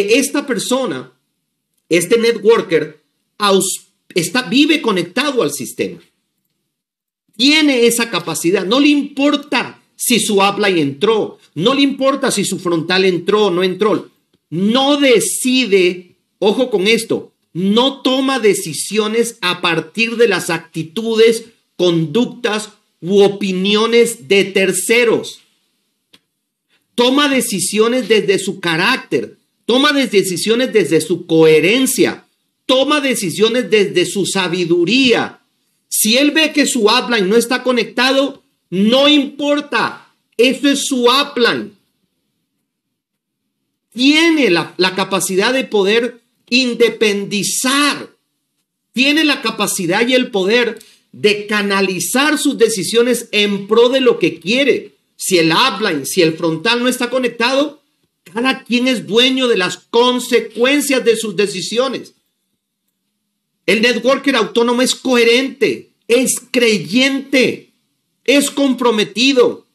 esta persona, este networker, está, vive conectado al sistema. Tiene esa capacidad. No le importa si su y entró. No le importa si su frontal entró o no entró. No decide, ojo con esto, no toma decisiones a partir de las actitudes, conductas u opiniones de terceros. Toma decisiones desde su carácter, Toma decisiones desde su coherencia. Toma decisiones desde su sabiduría. Si él ve que su upline no está conectado, no importa. Ese es su upline. Tiene la, la capacidad de poder independizar. Tiene la capacidad y el poder de canalizar sus decisiones en pro de lo que quiere. Si el upline, si el frontal no está conectado, a quien es dueño de las consecuencias de sus decisiones. El networker autónomo es coherente, es creyente, es comprometido.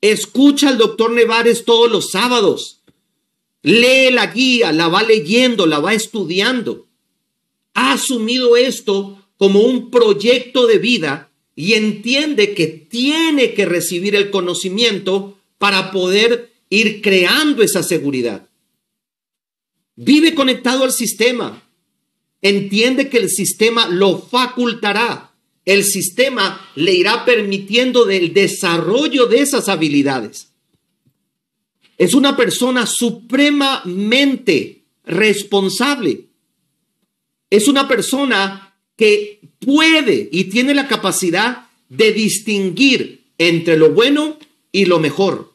Escucha al doctor Nevares todos los sábados. Lee la guía, la va leyendo, la va estudiando. Ha asumido esto como un proyecto de vida y entiende que tiene que recibir el conocimiento para poder ir creando esa seguridad. Vive conectado al sistema. Entiende que el sistema lo facultará. El sistema le irá permitiendo el desarrollo de esas habilidades. Es una persona supremamente responsable. Es una persona que puede y tiene la capacidad de distinguir entre lo bueno y lo mejor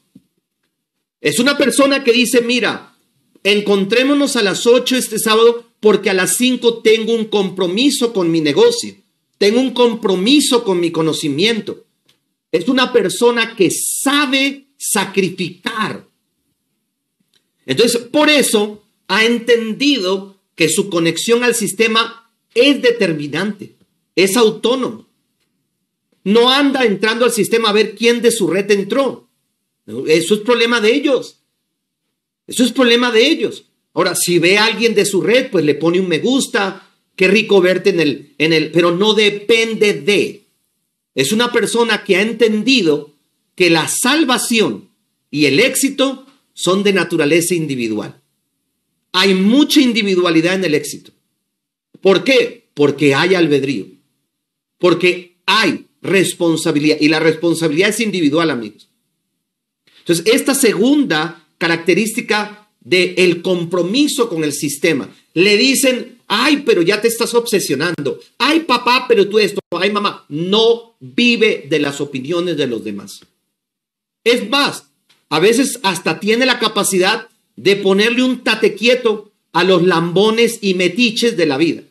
es una persona que dice, mira, encontrémonos a las 8 este sábado porque a las 5 tengo un compromiso con mi negocio, tengo un compromiso con mi conocimiento. Es una persona que sabe sacrificar. Entonces, por eso ha entendido que su conexión al sistema es determinante, es autónomo. No anda entrando al sistema a ver quién de su red entró. Eso es problema de ellos. Eso es problema de ellos. Ahora, si ve a alguien de su red, pues le pone un me gusta. Qué rico verte en el, en el, pero no depende de. Es una persona que ha entendido que la salvación y el éxito son de naturaleza individual. Hay mucha individualidad en el éxito. ¿Por qué? Porque hay albedrío. Porque hay responsabilidad. Y la responsabilidad es individual, amigos. Entonces, esta segunda característica del el compromiso con el sistema, le dicen, ay, pero ya te estás obsesionando, ay, papá, pero tú esto, ay, mamá, no vive de las opiniones de los demás. Es más, a veces hasta tiene la capacidad de ponerle un tate quieto a los lambones y metiches de la vida.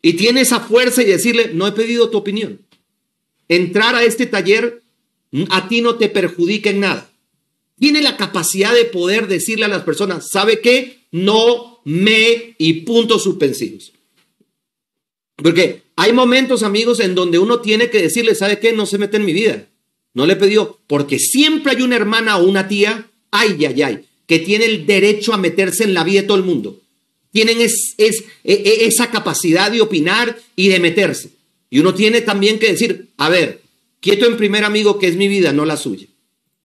Y tiene esa fuerza y decirle, no he pedido tu opinión. Entrar a este taller a ti no te perjudica en nada tiene la capacidad de poder decirle a las personas, ¿sabe qué? No, me y puntos suspensivos. Porque hay momentos, amigos, en donde uno tiene que decirle, ¿sabe qué? No se mete en mi vida. No le pidió, porque siempre hay una hermana o una tía, ay, ay, ay, que tiene el derecho a meterse en la vida de todo el mundo. Tienen e, e, esa capacidad de opinar y de meterse. Y uno tiene también que decir, a ver, quieto en primer amigo que es mi vida, no la suya.